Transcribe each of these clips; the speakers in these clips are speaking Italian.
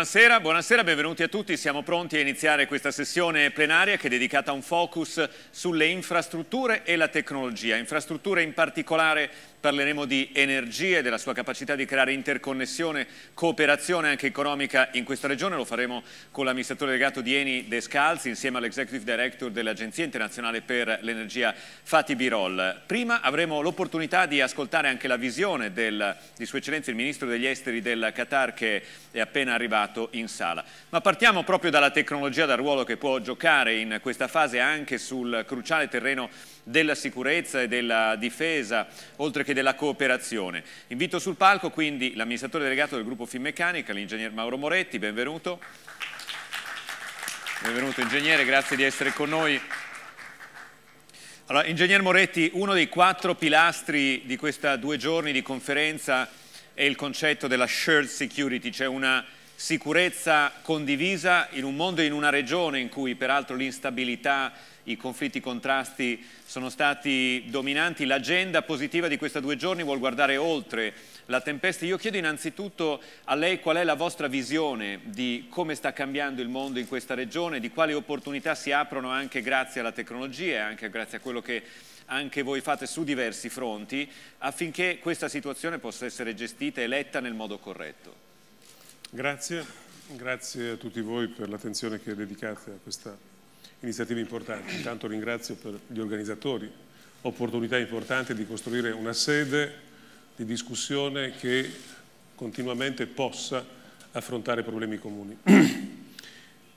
Buonasera, buonasera, benvenuti a tutti. Siamo pronti a iniziare questa sessione plenaria che è dedicata a un focus sulle infrastrutture e la tecnologia. Infrastrutture in particolare parleremo di energie e della sua capacità di creare interconnessione, cooperazione anche economica in questa regione, lo faremo con l'amministratore delegato di Eni Descalzi insieme all'Executive Director dell'Agenzia Internazionale per l'Energia Fati Birol. Prima avremo l'opportunità di ascoltare anche la visione del, di Sua Eccellenza il Ministro degli Esteri del Qatar che è appena arrivato in sala. Ma partiamo proprio dalla tecnologia, dal ruolo che può giocare in questa fase anche sul cruciale terreno della sicurezza e della difesa, oltre che della cooperazione. Invito sul palco quindi l'amministratore delegato del gruppo Finmeccanica, l'ingegner Mauro Moretti, benvenuto. Benvenuto ingegnere, grazie di essere con noi. Allora, ingegner Moretti, uno dei quattro pilastri di questa due giorni di conferenza è il concetto della shared security, cioè una sicurezza condivisa in un mondo e in una regione in cui peraltro l'instabilità i conflitti, i contrasti sono stati dominanti. L'agenda positiva di questi due giorni vuol guardare oltre la tempesta. Io chiedo innanzitutto a lei qual è la vostra visione di come sta cambiando il mondo in questa regione, di quali opportunità si aprono anche grazie alla tecnologia e anche grazie a quello che anche voi fate su diversi fronti affinché questa situazione possa essere gestita e letta nel modo corretto. Grazie, grazie a tutti voi per l'attenzione che dedicate a questa iniziative importanti. Intanto ringrazio per gli organizzatori, opportunità importante di costruire una sede di discussione che continuamente possa affrontare problemi comuni.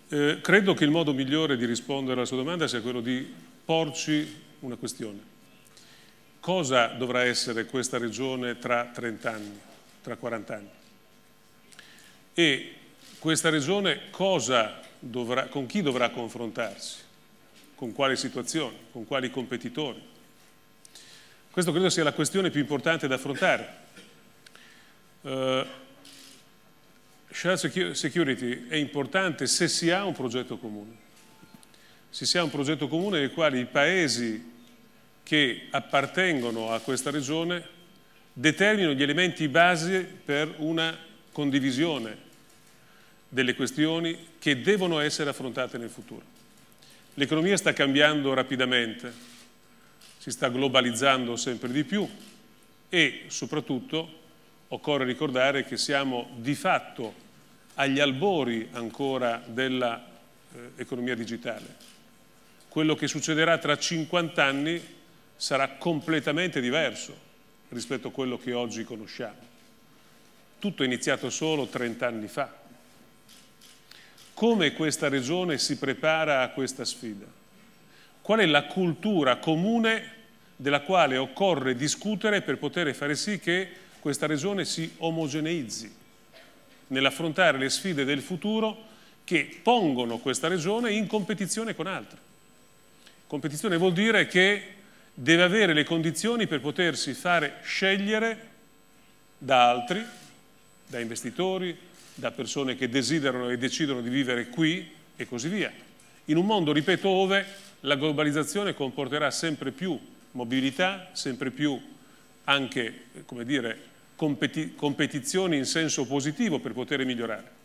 Eh, credo che il modo migliore di rispondere alla sua domanda sia quello di porci una questione. Cosa dovrà essere questa regione tra 30 anni, tra 40 anni? E questa regione cosa dovrà, con chi dovrà confrontarsi, con quale situazione, con quali competitori. Questa credo sia la questione più importante da affrontare. Uh, eh, shared security è importante se si ha un progetto comune. Se si ha un progetto comune nel quale i paesi che appartengono a questa regione determinano gli elementi base per una condivisione delle questioni, che devono essere affrontate nel futuro. L'economia sta cambiando rapidamente, si sta globalizzando sempre di più e soprattutto occorre ricordare che siamo di fatto agli albori ancora dell'economia eh, digitale. Quello che succederà tra 50 anni sarà completamente diverso rispetto a quello che oggi conosciamo. Tutto è iniziato solo 30 anni fa. Come questa regione si prepara a questa sfida? Qual è la cultura comune della quale occorre discutere per poter fare sì che questa regione si omogeneizzi nell'affrontare le sfide del futuro che pongono questa regione in competizione con altre. Competizione vuol dire che deve avere le condizioni per potersi fare scegliere da altri, da investitori, da persone che desiderano e decidono di vivere qui e così via. In un mondo, ripeto, dove la globalizzazione comporterà sempre più mobilità, sempre più anche, come dire, competi competizioni in senso positivo per poter migliorare.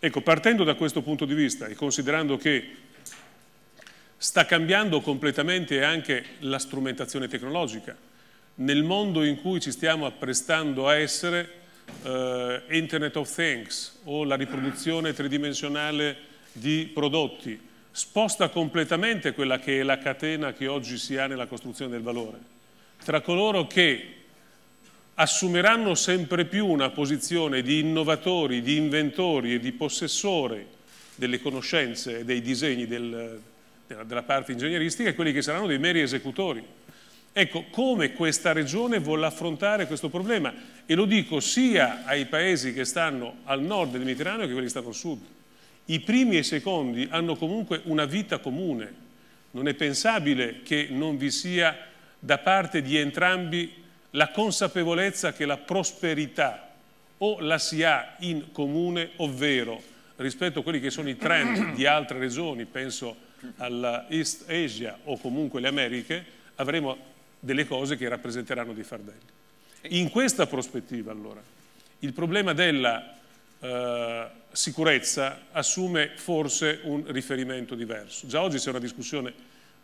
Ecco, partendo da questo punto di vista e considerando che sta cambiando completamente anche la strumentazione tecnologica, nel mondo in cui ci stiamo apprestando a essere eh, Internet of Things o la riproduzione tridimensionale di prodotti, sposta completamente quella che è la catena che oggi si ha nella costruzione del valore, tra coloro che assumeranno sempre più una posizione di innovatori, di inventori e di possessori delle conoscenze e dei disegni del, della, parte ingegneristica e quelli che saranno dei meri esecutori Ecco, come questa regione vuole affrontare questo problema? E lo dico sia ai paesi che stanno al nord del Mediterraneo che quelli che stanno al sud. I primi e i secondi hanno comunque una vita comune. Non è pensabile che non vi sia da parte di entrambi la consapevolezza che la prosperità o la si ha in comune, ovvero rispetto a quelli che sono i trend di altre regioni, penso all'East Asia o comunque le Americhe, avremo delle cose che rappresenteranno dei fardelli. In questa prospettiva allora il problema della eh, sicurezza assume forse un riferimento diverso. Già oggi c'è una discussione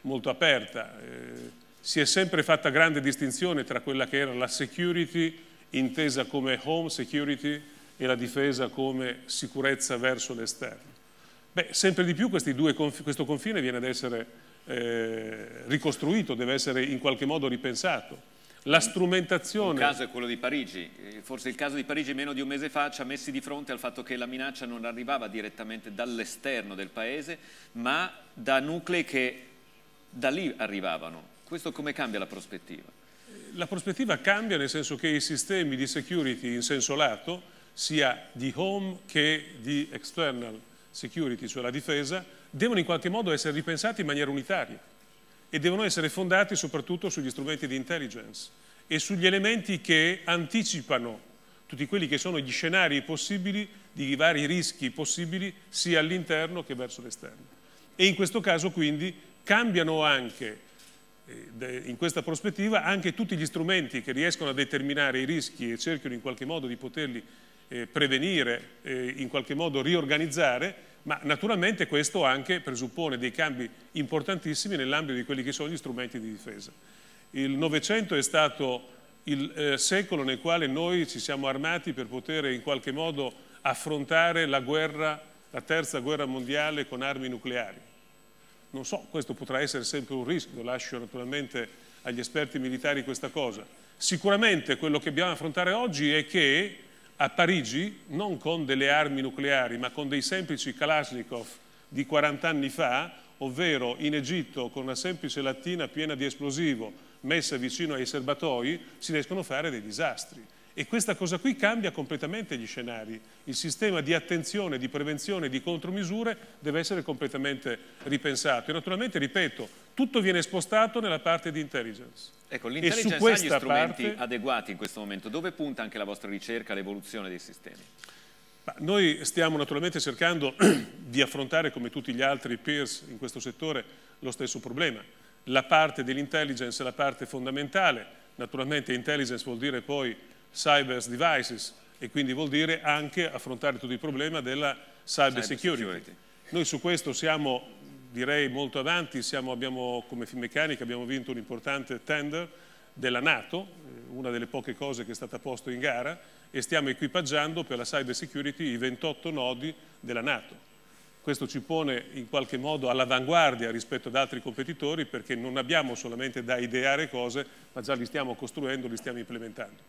molto aperta, eh, si è sempre fatta grande distinzione tra quella che era la security intesa come home security e la difesa come sicurezza verso l'esterno. Beh, sempre di più due, questo confine viene ad essere eh, ricostruito, deve essere in qualche modo ripensato. La strumentazione... Il caso è quello di Parigi, eh, forse il caso di Parigi meno di un mese fa ci ha messi di fronte al fatto che la minaccia non arrivava direttamente dall'esterno del paese, ma da nuclei che da lì arrivavano. Questo come cambia la prospettiva? La prospettiva cambia nel senso che i sistemi di security in senso lato, sia di home che di external security, cioè la difesa, devono in qualche modo essere ripensati in maniera unitaria e devono essere fondati soprattutto sugli strumenti di intelligence e sugli elementi che anticipano tutti quelli che sono gli scenari possibili di vari rischi possibili sia all'interno che verso l'esterno. E in questo caso quindi cambiano anche eh, in questa prospettiva anche tutti gli strumenti che riescono a determinare i rischi e cercano in qualche modo di poterli eh, prevenire, eh, in qualche modo riorganizzare, ma naturalmente questo anche presuppone dei cambi importantissimi nell'ambito di quelli che sono gli strumenti di difesa. Il Novecento è stato il eh, secolo nel quale noi ci siamo armati per poter in qualche modo affrontare la guerra, la terza guerra mondiale con armi nucleari. Non so, questo potrà essere sempre un rischio, lascio naturalmente agli esperti militari questa cosa. Sicuramente quello che dobbiamo affrontare oggi è che a Parigi, non con delle armi nucleari, ma con dei semplici Kalashnikov di 40 anni fa, ovvero in Egitto con una semplice lattina piena di esplosivo messa vicino ai serbatoi, si riescono a fare dei disastri. E questa cosa qui cambia completamente gli scenari. Il sistema di attenzione, di prevenzione, di contromisure deve essere completamente ripensato. E naturalmente, ripeto, tutto viene spostato nella parte di intelligence. Ecco, l'intelligence ha gli strumenti parte... adeguati in questo momento. Dove punta anche la vostra ricerca, l'evoluzione dei sistemi? noi stiamo naturalmente cercando di affrontare, come tutti gli altri peers in questo settore, lo stesso problema. La parte dell'intelligence è la parte fondamentale. Naturalmente intelligence vuol dire poi cyber devices e quindi vuol dire anche affrontare tutto il problema della cyber, cyber security. security. Noi su questo siamo direi molto avanti, Siamo, abbiamo, come Finmeccanica abbiamo vinto un importante tender della Nato, eh, una delle poche cose che è stata posta in gara, e stiamo equipaggiando per la cyber security i 28 nodi della Nato. Questo ci pone in qualche modo all'avanguardia rispetto ad altri competitori perché non abbiamo solamente da ideare cose, ma già li stiamo costruendo, li stiamo implementando.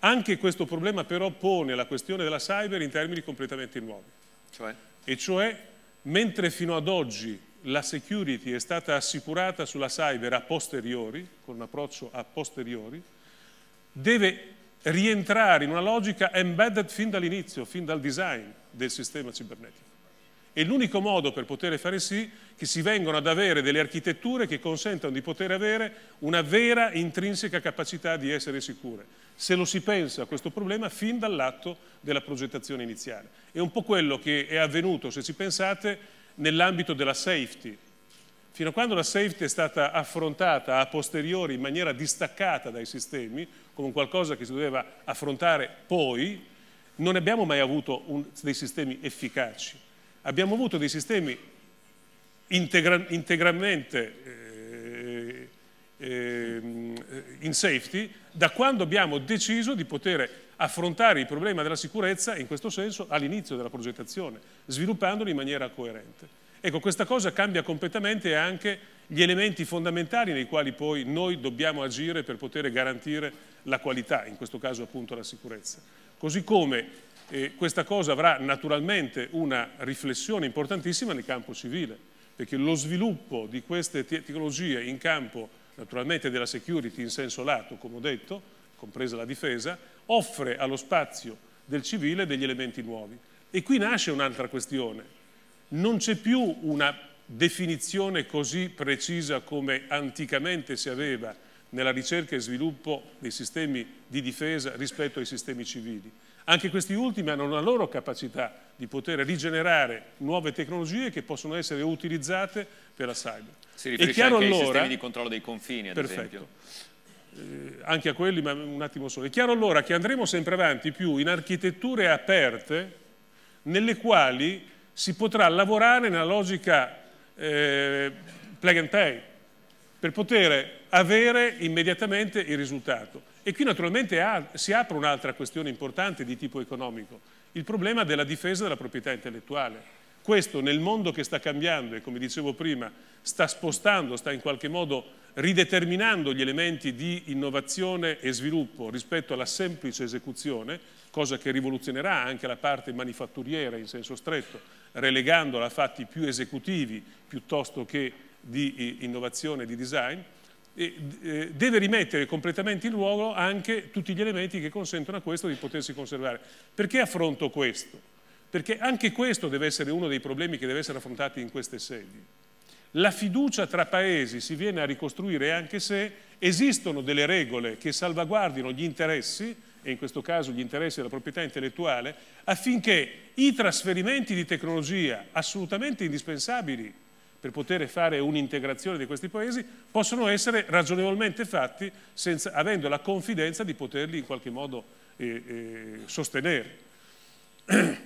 Anche questo problema però pone la questione della cyber in termini completamente nuovi. Cioè? E cioè, mentre fino ad oggi la security è stata assicurata sulla cyber a posteriori, con un approccio a posteriori, deve rientrare in una logica embedded fin dall'inizio, fin dal design del sistema cibernetico. E l'unico modo per poter fare sì che si vengano ad avere delle architetture che consentano di poter avere una vera intrinseca capacità di essere sicure. Se lo si pensa a questo problema fin dall'atto della progettazione iniziale. È un po' quello che è avvenuto, se ci pensate, nell'ambito della safety. Fino a quando la safety è stata affrontata a posteriori in maniera distaccata dai sistemi, come qualcosa che si doveva affrontare poi, non abbiamo mai avuto un, dei sistemi efficaci. Abbiamo avuto dei sistemi integra, integralmente eh, eh, in safety da quando abbiamo deciso di poter affrontare il problema della sicurezza in questo senso all'inizio della progettazione, sviluppandolo in maniera coerente. Ecco, questa cosa cambia completamente anche gli elementi fondamentali nei quali poi noi dobbiamo agire per poter garantire la qualità, in questo caso appunto la sicurezza. Così come eh, questa cosa avrà naturalmente una riflessione importantissima nel campo civile, perché lo sviluppo di queste tecnologie in campo naturalmente della security in senso lato, come ho detto, compresa la difesa, offre allo spazio del civile degli elementi nuovi. E qui nasce un'altra questione. Non c'è più una definizione così precisa come anticamente si aveva nella ricerca e sviluppo dei sistemi di difesa rispetto ai sistemi civili. Anche questi ultimi hanno la loro capacità di poter rigenerare nuove tecnologie che possono essere utilizzate per la cyber. Si riferisce anche allora, ai sistemi di controllo dei confini, ad perfetto. esempio eh, anche a quelli, ma un attimo solo. È chiaro allora che andremo sempre avanti più in architetture aperte nelle quali si potrà lavorare nella logica eh, plug and play per poter avere immediatamente il risultato. E qui naturalmente si apre un'altra questione importante di tipo economico, il problema della difesa della proprietà intellettuale questo nel mondo che sta cambiando e come dicevo prima sta spostando, sta in qualche modo rideterminando gli elementi di innovazione e sviluppo rispetto alla semplice esecuzione, cosa che rivoluzionerà anche la parte manifatturiera in senso stretto, relegandola a fatti più esecutivi piuttosto che di eh, innovazione e di design, e eh, deve rimettere completamente in luogo anche tutti gli elementi che consentono a questo di potersi conservare. Perché affronto questo? perché anche questo deve essere uno dei problemi che deve essere affrontato in queste sedi. La fiducia tra paesi si viene a ricostruire anche se esistono delle regole che salvaguardino gli interessi, e in questo caso gli interessi della proprietà intellettuale, affinché i trasferimenti di tecnologia assolutamente indispensabili per poter fare un'integrazione di questi paesi possono essere ragionevolmente fatti senza, avendo la confidenza di poterli in qualche modo eh, eh, sostenere.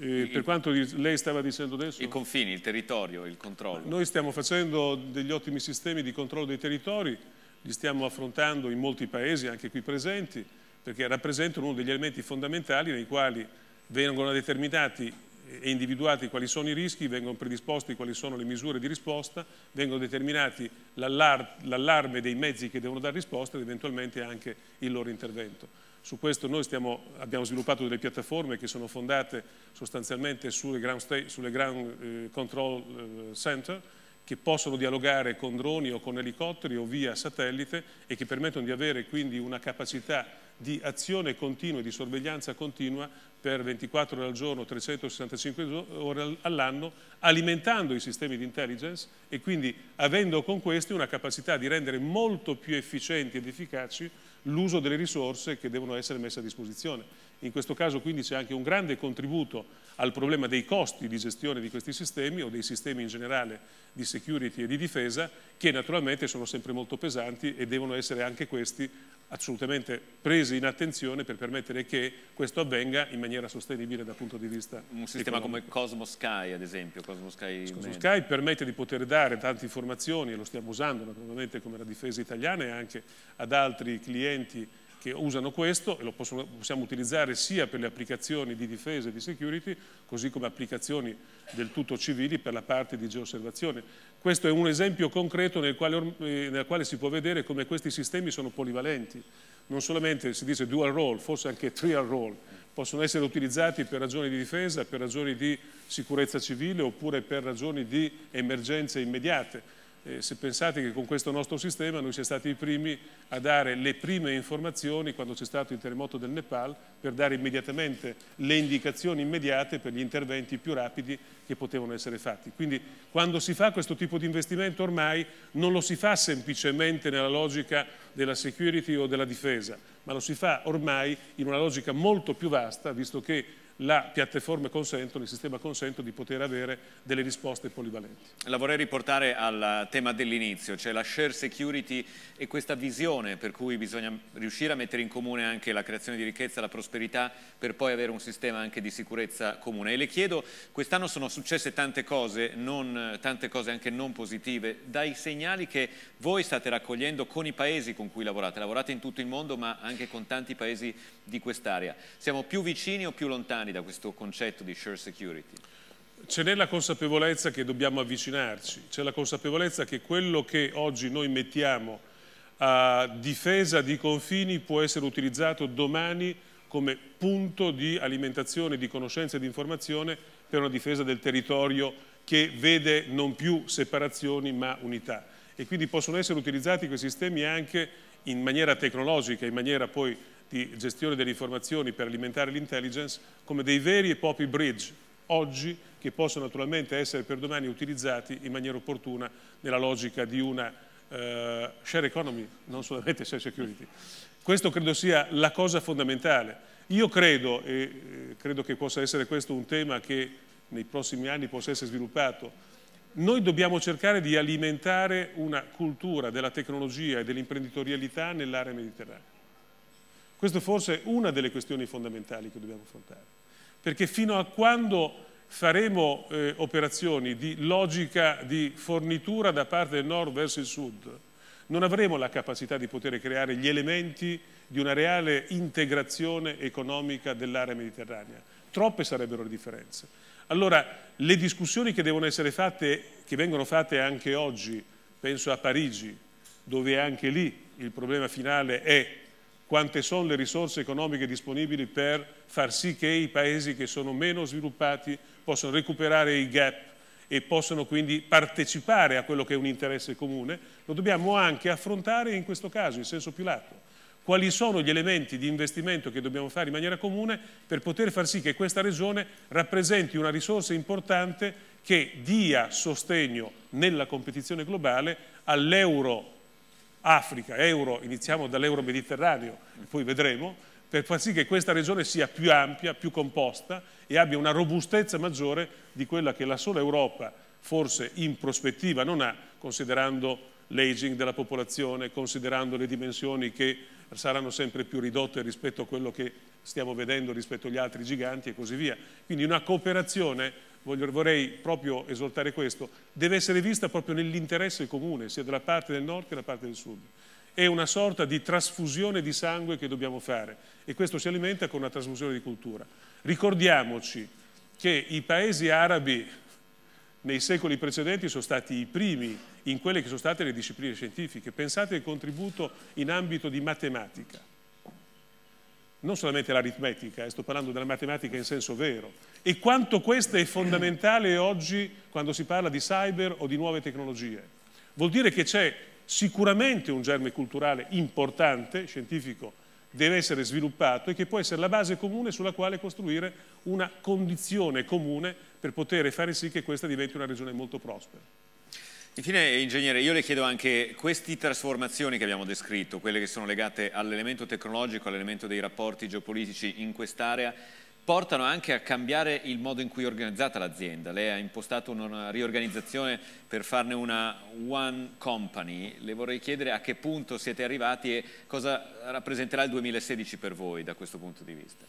Eh, per quanto lei stava dicendo adesso? I confini, il territorio, il controllo. Noi stiamo facendo degli ottimi sistemi di controllo dei territori, li stiamo affrontando in molti paesi anche qui presenti, perché rappresentano uno degli elementi fondamentali nei quali vengono determinati e individuati quali sono i rischi, vengono predisposti quali sono le misure di risposta, vengono determinati l'allarme dei mezzi che devono dare risposta ed eventualmente anche il loro intervento. Su questo noi stiamo, abbiamo sviluppato delle piattaforme che sono fondate sostanzialmente sulle ground, state, sulle ground eh, control eh, center che possono dialogare con droni o con elicotteri o via satellite e che permettono di avere quindi una capacità di azione continua e di sorveglianza continua per 24 ore al giorno, 365 ore all'anno, alimentando i sistemi di intelligence e quindi avendo con questi una capacità di rendere molto più efficienti ed efficaci l'uso delle risorse che devono essere messe a disposizione. In questo caso quindi c'è anche un grande contributo al problema dei costi di gestione di questi sistemi o dei sistemi in generale di security e di difesa che naturalmente sono sempre molto pesanti e devono essere anche questi assolutamente presi in attenzione per permettere che questo avvenga in maniera sostenibile dal punto di vista Un sistema economico. come Cosmo Sky ad esempio. Cosmo Sky, Cosmo Sky permette di poter dare tante informazioni e lo stiamo usando naturalmente come la difesa italiana e anche ad altri clienti che usano questo e lo possono, possiamo utilizzare sia per le applicazioni di difesa e di security, così come applicazioni del tutto civili per la parte di geoosservazione. Questo è un esempio concreto nel quale, eh, nel quale si può vedere come questi sistemi sono polivalenti, non solamente si dice dual role, forse anche trial role, possono essere utilizzati per ragioni di difesa, per ragioni di sicurezza civile oppure per ragioni di emergenze immediate eh, se pensate che con questo nostro sistema noi siamo stati i primi a dare le prime informazioni quando c'è stato il terremoto del Nepal per dare immediatamente le indicazioni immediate per gli interventi più rapidi che potevano essere fatti. Quindi quando si fa questo tipo di investimento ormai non lo si fa semplicemente nella logica della security o della difesa, ma lo si fa ormai in una logica molto più vasta, visto che la piattaforma consente, il sistema consente di poter avere delle risposte polivalenti. La vorrei riportare al tema dell'inizio, cioè la share security e questa visione per cui bisogna riuscire a mettere in comune anche la creazione di ricchezza, la prosperità, per poi avere un sistema anche di sicurezza comune. E le chiedo, quest'anno sono successe tante cose, non, tante cose anche non positive, dai segnali che voi state raccogliendo con i paesi con cui lavorate, lavorate in tutto il mondo ma anche con tanti paesi di quest'area. Siamo più vicini o più lontani? lontani da questo concetto di shared security? Ce n'è la consapevolezza che dobbiamo avvicinarci, c'è la consapevolezza che quello che oggi noi mettiamo a difesa di confini può essere utilizzato domani come punto di alimentazione di conoscenza e di informazione per una difesa del territorio che vede non più separazioni ma unità. E quindi possono essere utilizzati quei sistemi anche in maniera tecnologica, in maniera poi di gestione delle informazioni per alimentare l'intelligence come dei veri e propri bridge oggi che possono naturalmente essere per domani utilizzati in maniera opportuna nella logica di una eh, share economy, non solamente share security. Questo credo sia la cosa fondamentale. Io credo, e eh, credo che possa essere questo un tema che nei prossimi anni possa essere sviluppato, noi dobbiamo cercare di alimentare una cultura della tecnologia e dell'imprenditorialità nell'area mediterranea. Questa forse è una delle questioni fondamentali che dobbiamo affrontare, perché fino a quando faremo eh, operazioni di logica di fornitura da parte del nord verso il sud, non avremo la capacità di poter creare gli elementi di una reale integrazione economica dell'area mediterranea. Troppe sarebbero le differenze. Allora, le discussioni che devono essere fatte, che vengono fatte anche oggi, penso a Parigi, dove anche lì il problema finale è quante sono le risorse economiche disponibili per far sì che i paesi che sono meno sviluppati possano recuperare i gap e possano quindi partecipare a quello che è un interesse comune, lo dobbiamo anche affrontare in questo caso in senso più lato. Quali sono gli elementi di investimento che dobbiamo fare in maniera comune per poter far sì che questa regione rappresenti una risorsa importante che dia sostegno nella competizione globale all'euro Africa, euro, iniziamo dall'euro mediterraneo, poi vedremo, per far sì che questa regione sia più ampia, più composta e abbia una robustezza maggiore di quella che la sola Europa forse in prospettiva non ha, considerando l'aging della popolazione, considerando le dimensioni che saranno sempre più ridotte rispetto a quello che stiamo vedendo rispetto agli altri giganti e così via. Quindi una cooperazione voglio, vorrei proprio esortare questo, deve essere vista proprio nell'interesse comune, sia della parte del nord che della parte del sud. È una sorta di trasfusione di sangue che dobbiamo fare e questo si alimenta con una trasfusione di cultura. Ricordiamoci che i paesi arabi nei secoli precedenti sono stati i primi in quelle che sono state le discipline scientifiche. Pensate al contributo in ambito di matematica non solamente l'aritmetica, eh, sto parlando della matematica in senso vero, e quanto questa è fondamentale oggi quando si parla di cyber o di nuove tecnologie. Vuol dire che c'è sicuramente un germe culturale importante, scientifico, deve essere sviluppato e che può essere la base comune sulla quale costruire una condizione comune per poter fare sì che questa diventi una regione molto prospera. Infine, ingegnere, io le chiedo anche queste trasformazioni che abbiamo descritto, quelle che sono legate all'elemento tecnologico, all'elemento dei rapporti geopolitici in quest'area, portano anche a cambiare il modo in cui è organizzata l'azienda. Lei ha impostato una riorganizzazione per farne una one company. Le vorrei chiedere a che punto siete arrivati e cosa rappresenterà il 2016 per voi da questo punto di vista.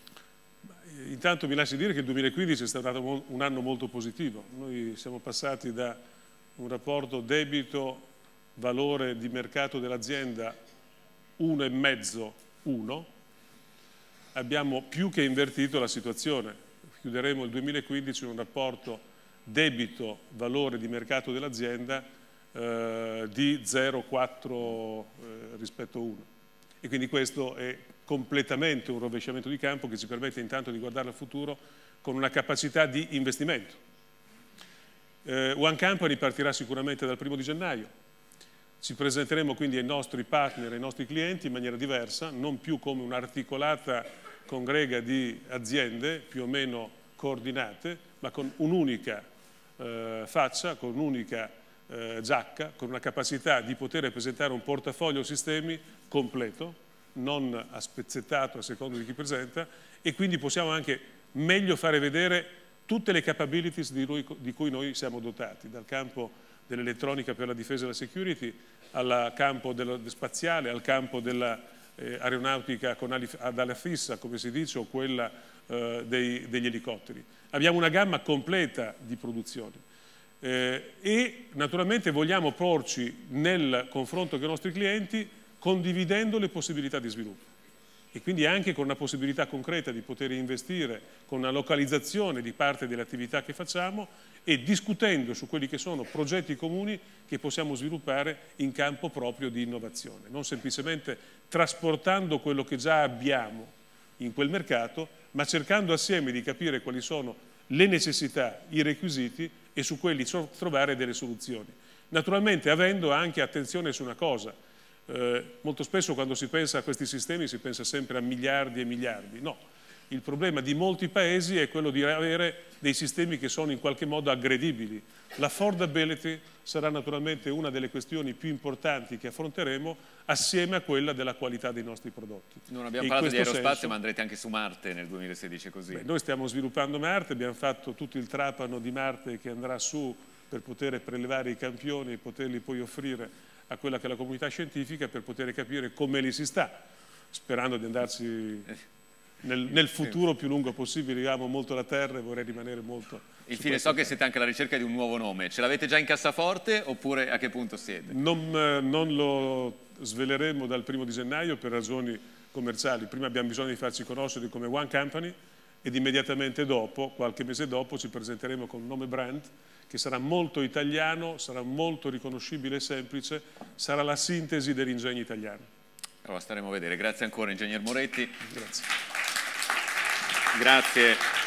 Intanto mi lasci dire che il 2015 è stato un anno molto positivo. Noi siamo passati da un rapporto debito-valore di mercato dell'azienda 1,5-1, abbiamo più che invertito la situazione. Chiuderemo il 2015 in un rapporto debito-valore di mercato dell'azienda eh, di 0,4 eh, rispetto a 1. E quindi questo è completamente un rovesciamento di campo che ci permette intanto di guardare al futuro con una capacità di investimento eh, One Company partirà sicuramente dal primo di gennaio. Ci presenteremo quindi ai nostri partner, ai nostri clienti in maniera diversa, non più come un'articolata congrega di aziende più o meno coordinate, ma con un'unica eh, faccia, con un'unica eh, giacca, con una capacità di poter presentare un portafoglio sistemi completo, non a spezzettato a seconda di chi presenta, e quindi possiamo anche meglio fare vedere tutte le capabilities di, lui, di cui noi siamo dotati, dal campo dell'elettronica per la difesa e la security al campo dello, spaziale, al campo dell'aeronautica eh, ad ala fissa, come si dice, o quella eh, dei, degli elicotteri. Abbiamo una gamma completa di produzioni eh, e naturalmente vogliamo porci nel confronto con i nostri clienti condividendo le possibilità di sviluppo e quindi anche con una possibilità concreta di poter investire con una localizzazione di parte delle attività che facciamo e discutendo su quelli che sono progetti comuni che possiamo sviluppare in campo proprio di innovazione, non semplicemente trasportando quello che già abbiamo in quel mercato, ma cercando assieme di capire quali sono le necessità, i requisiti e su quelli trovare delle soluzioni. Naturalmente avendo anche attenzione su una cosa, eh, molto spesso quando si pensa a questi sistemi si pensa sempre a miliardi e miliardi, no. Il problema di molti paesi è quello di avere dei sistemi che sono in qualche modo aggredibili. L'affordability sarà naturalmente una delle questioni più importanti che affronteremo assieme a quella della qualità dei nostri prodotti. Non abbiamo e parlato di aerospazio senso, ma andrete anche su Marte nel 2016 così. Beh, noi stiamo sviluppando Marte, abbiamo fatto tutto il trapano di Marte che andrà su per poter prelevare i campioni e poterli poi offrire a quella che è la comunità scientifica per poter capire come lì si sta, sperando di andarci nel, nel futuro più lungo possibile, io amo molto la Terra e vorrei rimanere molto... Infine so che siete anche alla ricerca di un nuovo nome, ce l'avete già in cassaforte oppure a che punto siete? Non, eh, non lo sveleremo dal primo di gennaio per ragioni commerciali, prima abbiamo bisogno di farci conoscere come One Company ed immediatamente dopo, qualche mese dopo, ci presenteremo con il nome brand che sarà molto italiano, sarà molto riconoscibile e semplice, sarà la sintesi dell'ingegno italiano. Allora staremo a vedere. Grazie ancora, Ingegner Moretti. Grazie. Grazie.